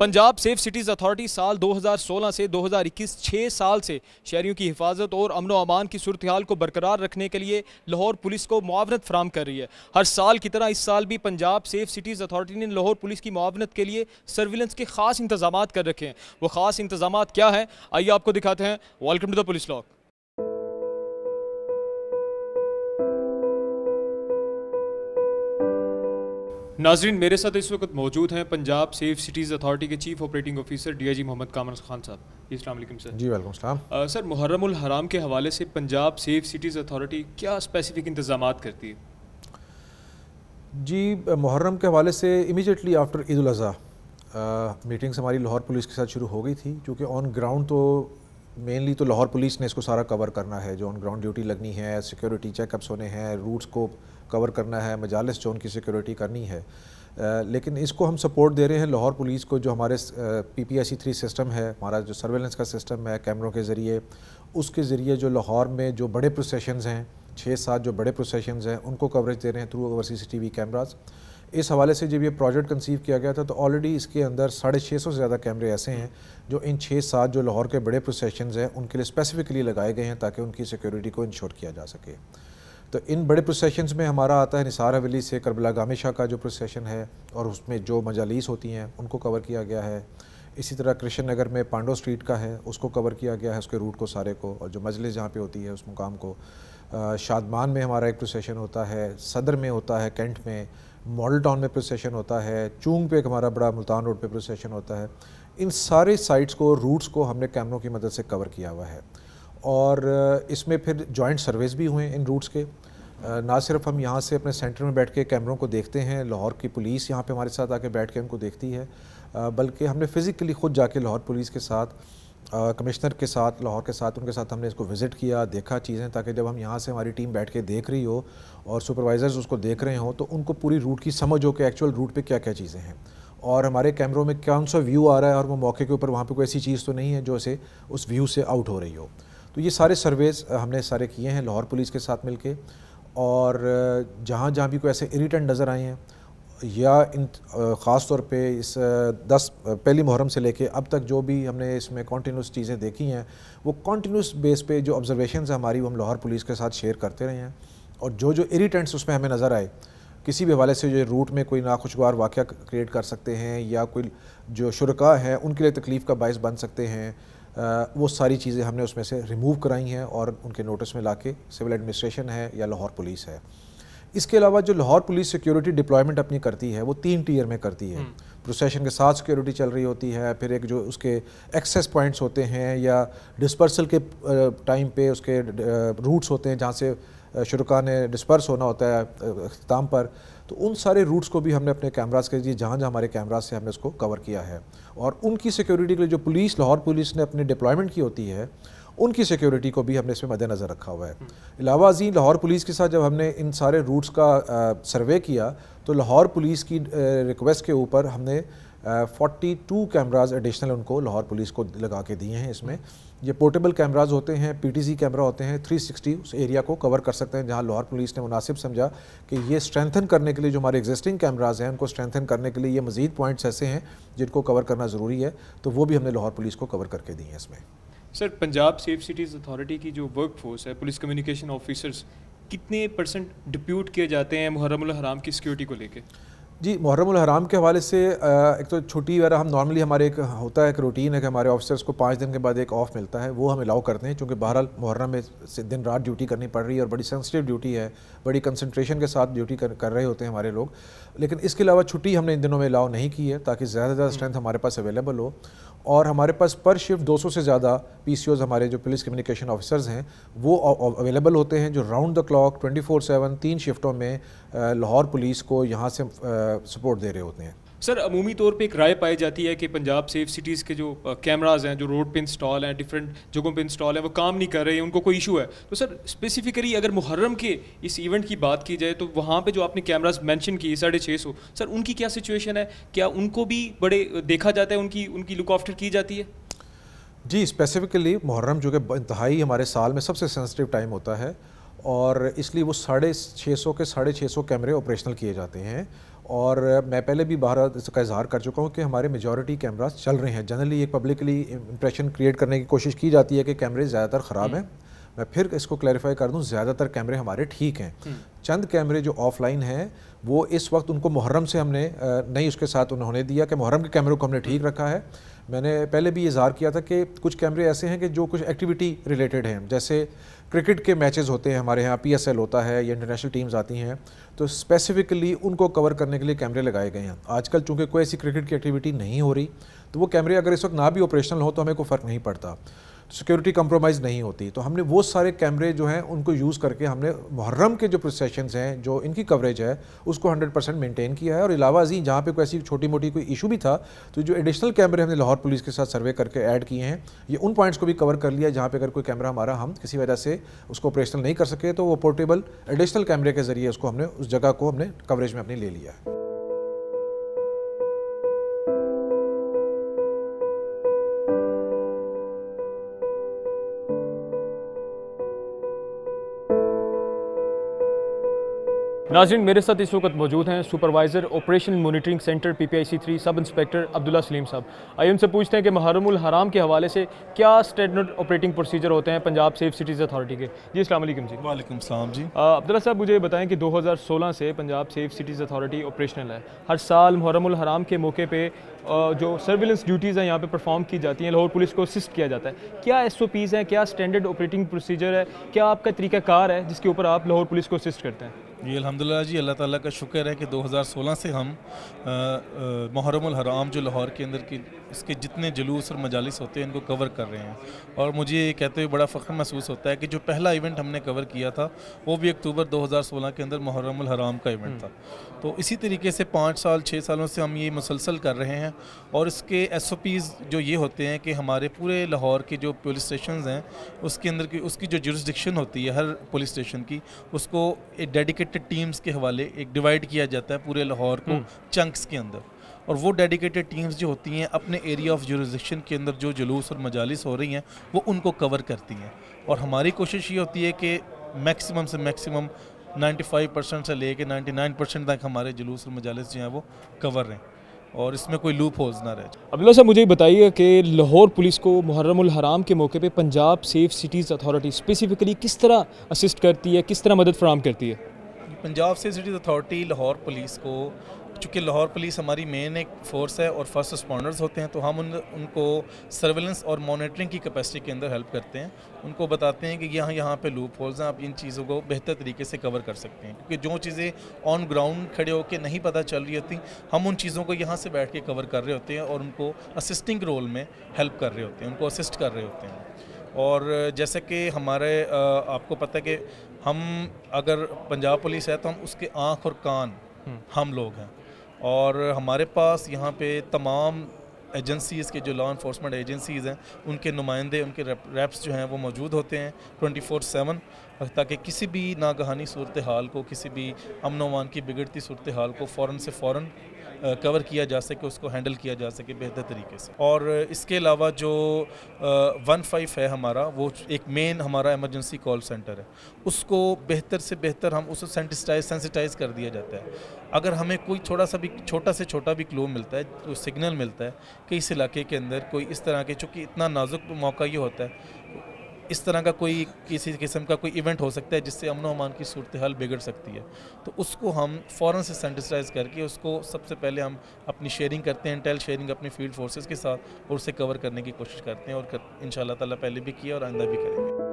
Punjab safe cities authority साल 2016 से 2021 छः साल से शहरीों की हिफाजत और अमन अमान की सूरत हाल को बरकरार रखने के लिए लाहौर पुलिस को मुआवनत फ्राहम कर रही है हर साल की तरह इस साल भी पंजाब सेफ सिटीज़ अथॉरिटी ने लाहौर पुलिस की मुआवनत के लिए सर्विलेंस के खास इंतजाम कर रखे हैं वो खास इंतजाम क्या है आइए आपको दिखाते हैं welcome to the police lock नाजरीन मेरे साथ इस वक्त मौजूद हैं पंजाब सेफ सिटीज़ अथॉरिटी के chief operating officer DIG Mohammad Qamar Khan साहब इस्लाम सर जी वेलकम सलाम सर मुहर्रम हराम के हवाले से पंजाब सेफ सिटीज़ अथॉरिटी क्या स्पेसिफिक इंतजाम करती है जी मुहर्रम के हवाले से इमीजिएटली आफ्टर ईद अज़ी मीटिंग्स हमारी लाहौर पुलिस के साथ शुरू हो गई थी क्योंकि ऑन ग्राउंड तो मेनली तो लाहौर पुलिस ने इसको सारा कवर करना है जो ऑन ग्राउंड ड्यूटी लगनी है सिक्योरिटी चेकअप्स होने हैं रूट्स को कवर करना है मजालस जो उनकी सिक्योरिटी करनी है आ, लेकिन इसको हम सपोर्ट दे रहे हैं लाहौर पुलिस को जो हमारे P P I three system है हमारा जो सर्वेलेंस का सिस्टम है कैमरों के ज़रिए उसके ज़रिए जो लाहौर में जो बड़े प्रोसेशंस हैं छः सात जो बड़े प्रोसेशंस हैं उनको कवरेज दे रहे हैं through over C C T V cameras इस हवाले से जब ये प्रोजेक्ट कंसीव किया गया था तो ऑलरेडी इसके अंदर साढ़े छः सौ से ज़्यादा कैमरे ऐसे हैं जो इन छः सात जो लाहौर के बड़े प्रोसेशन हैं उनके लिए स्पेसिफिकली लगाए गए हैं ताकि उनकी सिक्योरिटी को इंश्योर किया जा सके तो इन बड़े प्रोसेशन में हमारा आता है निसार हवेली से करबला गामिशा का जो प्रोसेशन है और उसमें जो मजालीस होती हैं उनको कवर किया गया है इसी तरह कृष्ण नगर में पांडो स्ट्रीट का है उसको कवर किया गया है उसके रूट को सारे को और जो मजलिस जहाँ पे होती है उस मुकाम को शादमान में हमारा एक प्रोसेशन होता है सदर में होता है कैंट में मॉडल टाउन में प्रोसेशन होता है चूंग पे एक हमारा बड़ा मुल्तान रोड पे प्रोसेशन होता है इन सारे साइट्स को रूट्स को हमने कैमरों की मदद से कवर किया हुआ है और इसमें फिर जॉइंट सर्वेस भी हुए इन रूट्स के ना सिर्फ हम यहाँ से अपने सेंटर में बैठ के कैमरों को देखते हैं लाहौर की पुलिस यहाँ पे हमारे साथ आके बैठ के उनको देखती है बल्कि हमने फ़िज़िकली ख़ुद जाके लाहौर पुलिस के साथ कमिश्नर के साथ लाहौर के साथ उनके साथ हमने इसको विज़िट किया देखा चीज़ें ताकि जब हम यहाँ से हमारी टीम बैठ के देख रही हो और सुपरवाइज़र्स उसको देख रहे हों तो उनको पूरी रूट की समझ हो कि एक्चुअल रूट पे क्या क्या चीज़ें हैं और हमारे कैमरों में कौन सा व्यू आ रहा है और वो मौके के ऊपर वहाँ पर कोई ऐसी चीज़ तो नहीं है जो इसे उस व्यू से आउट हो रही हो तो ये सारे सर्वेज हमने सारे किए हैं लाहौर पुलिस के साथ मिल और जहाँ जहाँ भी कोई ऐसे इरीटेंट नज़र आए हैं या इन ख़ास तौर पे इस दस पहली मुहरम से लेके अब तक जो भी हमने इसमें कॉन्टीन्यूस चीज़ें देखी हैं वो कॉन्टीन्यूस बेस पे जो ऑब्जर्वेशन हमारी वो हम लाहौर पुलिस के साथ शेयर करते रहे हैं और जो जो इरीटेंट्स उसमें हमें नज़र आए किसी भी हवाले से जो रूट में कोई नाखुशगवार वाक़ क्रिएट कर सकते हैं या कोई जो शुरा है उनके लिए तकलीफ़ का बायस बन सकते हैं वो सारी चीज़ें हमने उसमें से रिमूव कराई हैं और उनके नोटिस में ला सिविल एडमिनिस्ट्रेशन है या लाहौर पुलिस है इसके अलावा जो लाहौर पुलिस सिक्योरिटी डिप्लॉयमेंट अपनी करती है वो तीन टीयर में करती है प्रोसेशन हम्म। के साथ सिक्योरिटी चल रही होती है फिर एक जो उसके एक्सेस पॉइंट्स होते हैं या डिस्पर्सल के टाइम पे उसके रूट्स होते हैं जहाँ से शुरुआत ने डिस्पर्स होना होता है अख्ताम पर तो उन सारे रूट्स को भी हमने अपने कैमराज के लिए जहाँ जहाँ हमारे कैमराज से हमने उसको कवर किया है और उनकी सिक्योरिटी के लिए जो पुलिस लाहौर पुलिस ने अपनी डिप्लॉयमेंट की होती है उनकी सिक्योरिटी को भी हमने इसमें मद्देनज़र रखा हुआ है अलावा जी लाहौर पुलिस के साथ जब हमने इन सारे रूट्स का सर्वे किया तो लाहौर पुलिस की रिक्वेस्ट के ऊपर हमने फोर्टी टू कैमराज एडिशनल उनको लाहौर पुलिस को लगा के दिए हैं इसमें ये पोर्टेबल कैमराज होते हैं पीटीसी कैमरा होते हैं 360 उस एरिया को कवर कर सकते हैं जहां लाहौर पुलिस ने मुनासिब समझा कि ये स्ट्रेंथन करने के लिए जो हमारे एग्जिस्टिंग कैमराज हैं उनको स्ट्रेंथन करने के लिए ये मज़ीद पॉइंट्स ऐसे हैं जिनको कवर करना ज़रूरी है तो वो भी हमने लाहौर पुलिस को कवर करके दिए हैं इसमें sir Punjab safe cities authority की जो वर्क फोर्स है पुलिस कम्युनिकेशन ऑफिसर्स कितने परसेंट डिप्यूट किए जाते हैं मुहरम हराम की सिक्योरिटी को लेकर जी मुहरम हराम के हवाले से एक तो छुट्टी वगैरह हम नॉर्मली हमारे एक होता है एक रूटीन है कि हमारे ऑफिसर्स को पाँच दिन के बाद एक ऑफ़ मिलता है वो हम अलाउ करते हैं क्योंकि बहरहाल मुहर्रम में से दिन रात ड्यूटी करनी पड़ रही है और बड़ी सेंसिटिव ड्यूटी है बड़ी कंसनट्रेशन के साथ ड्यूटी कर, कर रहे होते हैं हमारे लोग लेकिन इसके अलावा छुट्टी हमने इन दिनों में अलाउ नहीं की है ताकि ज़्यादा से ज़्यादा स्ट्रेंथ हमारे पास अवेलेबल हो और हमारे पास पर शिफ्ट 200 से ज़्यादा पी हमारे जो पुलिस कम्युनिकेशन ऑफिसर्स हैं वो अवेलेबल होते हैं जो राउंड द क्लॉक 24/7 तीन शिफ्टों में लाहौर पुलिस को यहाँ से सपोर्ट दे रहे होते हैं सर अमूमी तौर पे एक राय पाई जाती है कि पंजाब सेफ सिटीज़ के जो कैमराज हैं जो रोड पे इंस्टॉल हैं डिफरेंट जगहों पे इंस्टॉल हैं वो काम नहीं कर रहे हैं उनको कोई इशू है तो सर स्पेसिफिकली अगर मुहर्रम के इस इवेंट की बात की जाए तो वहाँ पे जो आपने कैमराज मेंशन किए साढ़े छः सौ सर उनकी क्या सिचुएशन है क्या उनको भी बड़े देखा जाता है उनकी उनकी लुक आफ्टर की जाती है जी स्पेसिफ़िकली मुहर्रम जो कि इंतहाई हमारे साल में सबसे सेंसिटिव टाइम होता है और इसलिए वो साढ़े छः सौ के साढ़े छः सौ कैमरे ऑपरेशनल किए जाते हैं और मैं पहले भी बाहर इसका इजहार कर चुका हूँ कि हमारे मेजॉरिटी कैमराज चल रहे हैं जनरली एक पब्लिकली इंप्रेशन क्रिएट करने की कोशिश की जाती है कि कैमरे ज़्यादातर ख़राब हैं मैं फिर इसको क्लैरिफाई कर दूँ ज़्यादातर कैमरे हमारे ठीक हैं हम्म। चंद कैमरे जो ऑफलाइन हैं वो इस वक्त उनको मुहर्रम से हमने नहीं उसके साथ उन्होंने दिया कि मुहर्रम के कैमरे को हमने ठीक रखा है मैंने पहले भी इजहार किया था कि कुछ कैमरे ऐसे हैं कि जो कुछ एक्टिविटी रिलेटेड हैं जैसे क्रिकेट के मैचेस होते हैं हमारे यहाँ पीएसएल होता है या इंटरनेशनल टीम्स आती हैं तो स्पेसिफिकली उनको कवर करने के लिए कैमरे लगाए गए हैं आजकल चूंकि कोई ऐसी क्रिकेट की एक्टिविटी नहीं हो रही तो वो कैमरे अगर इस वक्त ना भी ऑपरेशनल हो तो हमें कोई फ़र्क नहीं पड़ता सिक्योरिटी कम्प्रोमाइज़ नहीं होती तो हमने वो सारे कैमरे जो हैं उनको यूज़ करके हमने मुहर्रम के जो प्रोसेशंस हैं जो इनकी कवरेज है उसको 100 परसेंट मेनटेन किया है और अलावा जी जहाँ पे कोई ऐसी छोटी मोटी कोई इशू भी था तो जो एडिशनल कैमरे हमने लाहौर पुलिस के साथ सर्वे करके ऐड किए हैं ये उन पॉइंट्स को भी कवर कर लिया जहाँ पर अगर कोई कैमरा हमारा हम किसी वजह से उसको ऑपरेशनल नहीं कर सके तो वो पोर्टेबल एडिशनल कैमरे के ज़रिए उसको हमने उस जगह को हमने कवरेज में अपनी ले लिया है नाजिन मेरे साथ इस वक्त मौजूद हैं supervisor operation monitoring centre PPIC three sub inspector Abdullah Saleem साहब आइए उनसे पूछते हैं कि महरमुल हराम के हवाले से क्या स्टैंडर्ड ऑपरेटिंग प्रोसीजर होते हैं पंजाब सेफ सिटीज़ अथॉरिटी के जी असल जी वालेकुम सलाम जी अब्दुल्ला साहब मुझे बताएं कि 2016 से Punjab safe cities authority operational है हर साल मुहरमुल हराम के मौके पर जो सर्विलेंस ड्यूटीज़ हैं यहाँ पर परफॉर्म की जाती हैं लाहौर पुलिस को असिस्ट किया जाता है क्या एस ओ पीज़ हैं क्या स्टैंडर्ड ऑपरेटिंग प्रोसीजर है क्या आपका तरीकाकार है जिसके ऊपर आप लाहौर पुलिस को असिस्ट करते हैं जी अलहमदिल्ला जी अल्लाह ताला का शुक्र है कि 2016 से हम मुहरम हराम जो लाहौर के अंदर की इसके जितने जुलूस और मजालस होते हैं इनको कवर कर रहे हैं और मुझे ये कहते हुए बड़ा फ़ख्र महसूस होता है कि जो पहला इवेंट हमने कवर किया था वो भी अक्टूबर 2016 के अंदर मुहरम हराम का इवेंट हम्म। था तो इसी तरीके से पाँच साल छः सालों से हम ये मुसलसल कर रहे हैं और इसके एस ओ पीज़ जो ये होते हैं कि हमारे पूरे लाहौर के जो पुलिस स्टेशन हैं उसके अंदर की उसकी जो जुरिस्डिक्शन होती है हर पुलिस स्टेशन की उसको डेडिकेट डेडिकेटेड टीम्स के हवाले एक डिवाइड किया जाता है पूरे लाहौर को चंक्स हम्म। के अंदर और वो डेडिकेटेड टीम्स जो होती हैं अपने एरिया ऑफ जोरिस्डिक्शन के अंदर जो जुलूस और मजालिस हो रही हैं वो उनको कवर करती हैं और हमारी कोशिश ये होती है कि मैक्सिमम से मैक्सिमम 95 परसेंट से लेके 99 परसेंट तक हमारे जुलूस और मजालस जो हैं वो कवर रहें और इसमें कोई लूप होल्स ना रहे अबिला साहब मुझे बताइए कि लाहौर पुलिस को मुहर्रम हराम के मौके पर Punjab safe cities authority specifically किस तरह असिस्ट करती है किस तरह मदद फराम करती है पंजाब से सिटीज़ अथॉरिटी लाहौर पुलिस को चूँकि लाहौर पुलिस हमारी मेन एक फोर्स है और फर्स्ट रिस्पॉन्डर्स होते हैं तो हम उन उनको सर्वेलेंस और मॉनिटरिंग की कैपेसिटी के अंदर हेल्प करते हैं उनको बताते हैं कि यहाँ यहाँ पे लूप होल्स हैं आप इन चीज़ों को बेहतर तरीके से कवर कर सकते हैं क्योंकि जो चीज़ें ऑन ग्राउंड खड़े होकर नहीं पता चल रही होती हम उन चीज़ों को यहाँ से बैठ के कवर कर रहे होते हैं और उनको असिस्टिंग रोल में हेल्प कर रहे होते हैं उनको असिस्ट कर रहे होते हैं और जैसे कि हमारे आपको पता है कि हम अगर पंजाब पुलिस है तो हम उसके आँख और कान हम्म। हम लोग हैं और हमारे पास यहाँ पे तमाम एजेंसीज़ के जो लॉ इन्फोर्समेंट एजेंसीज़ हैं उनके नुमाइंदे उनके रेप्स जो हैं वो मौजूद होते हैं ट्वेंटी फोर सेवन ताकि किसी भी नागहानी सूरत हाल को किसी भी अमन वान की बिगड़ती सूरत हाल को फ़ौर से फ़ौर कवर किया जा सके उसको हैंडल किया जा सके बेहतर तरीके से और इसके अलावा जो वन फाइव है हमारा वो एक मेन हमारा एमरजेंसी कॉल सेंटर है उसको बेहतर से बेहतर हम उसको सेंटिस्टाइज सेंसिटाइज कर दिया जाता है अगर हमें कोई थोड़ा सा भी छोटा से छोटा भी क्लो मिलता है तो सिग्नल मिलता है कि इस इलाके के अंदर कोई इस तरह के चूँकि इतना नाजुक मौका ये होता है इस तरह का कोई किसी किस्म का कोई इवेंट हो सकता है जिससे अमन अमान की सूरत हाल बिगड़ सकती है तो उसको हम फ़ौर से सेंटिसाइज़ करके उसको सबसे पहले हम अपनी शेयरिंग करते हैं टेल शेयरिंग अपनी फील्ड फोर्सेज के साथ और उसे कवर करने की कोशिश करते हैं और कर, इन तला पहले भी किया और आंदा भी करेंगे